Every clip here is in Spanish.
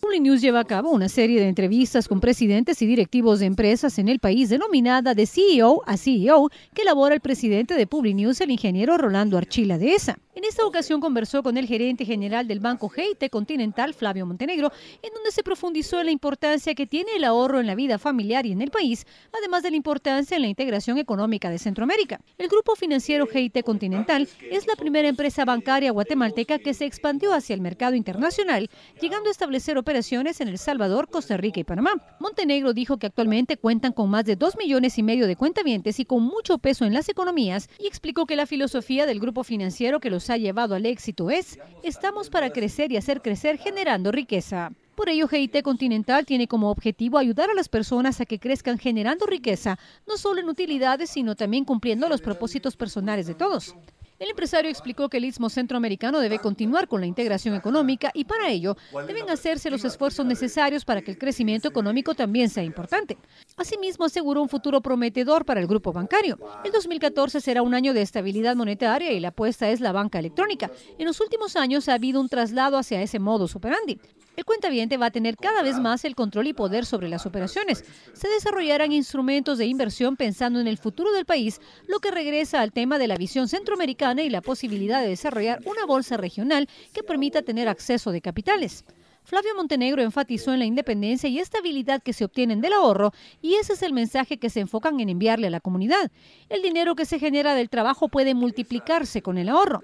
publinews News lleva a cabo una serie de entrevistas con presidentes y directivos de empresas en el país denominada de CEO a CEO que elabora el presidente de Publi News, el ingeniero Rolando Archila de esa. En esta ocasión conversó con el gerente general del Banco GIT Continental, Flavio Montenegro, en donde se profundizó en la importancia que tiene el ahorro en la vida familiar y en el país, además de la importancia en la integración económica de Centroamérica. El grupo financiero GIT Continental es la primera empresa bancaria guatemalteca que se expandió hacia el mercado internacional, llegando a establecer operaciones en El Salvador, Costa Rica y Panamá. Montenegro dijo que actualmente cuentan con más de 2 millones y medio de cuentavientes y con mucho peso en las economías, y explicó que la filosofía del grupo financiero que los ha llevado al éxito es, estamos para crecer y hacer crecer generando riqueza. Por ello, GIT Continental tiene como objetivo ayudar a las personas a que crezcan generando riqueza, no solo en utilidades, sino también cumpliendo los propósitos personales de todos. El empresario explicó que el Istmo Centroamericano debe continuar con la integración económica y para ello deben hacerse los esfuerzos necesarios para que el crecimiento económico también sea importante. Asimismo, aseguró un futuro prometedor para el grupo bancario. El 2014 será un año de estabilidad monetaria y la apuesta es la banca electrónica. En los últimos años ha habido un traslado hacia ese modo operandi el cuentaviente va a tener cada vez más el control y poder sobre las operaciones. Se desarrollarán instrumentos de inversión pensando en el futuro del país, lo que regresa al tema de la visión centroamericana y la posibilidad de desarrollar una bolsa regional que permita tener acceso de capitales. Flavio Montenegro enfatizó en la independencia y estabilidad que se obtienen del ahorro y ese es el mensaje que se enfocan en enviarle a la comunidad. El dinero que se genera del trabajo puede multiplicarse con el ahorro.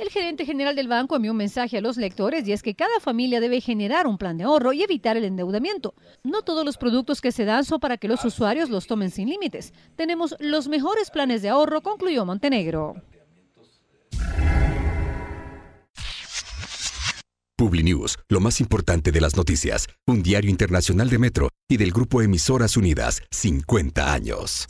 El gerente general del banco envió un mensaje a los lectores y es que cada familia debe generar un plan de ahorro y evitar el endeudamiento. No todos los productos que se dan son para que los usuarios los tomen sin límites. Tenemos los mejores planes de ahorro, concluyó Montenegro. PubliNews, lo más importante de las noticias, un diario internacional de Metro y del grupo Emisoras Unidas, 50 años.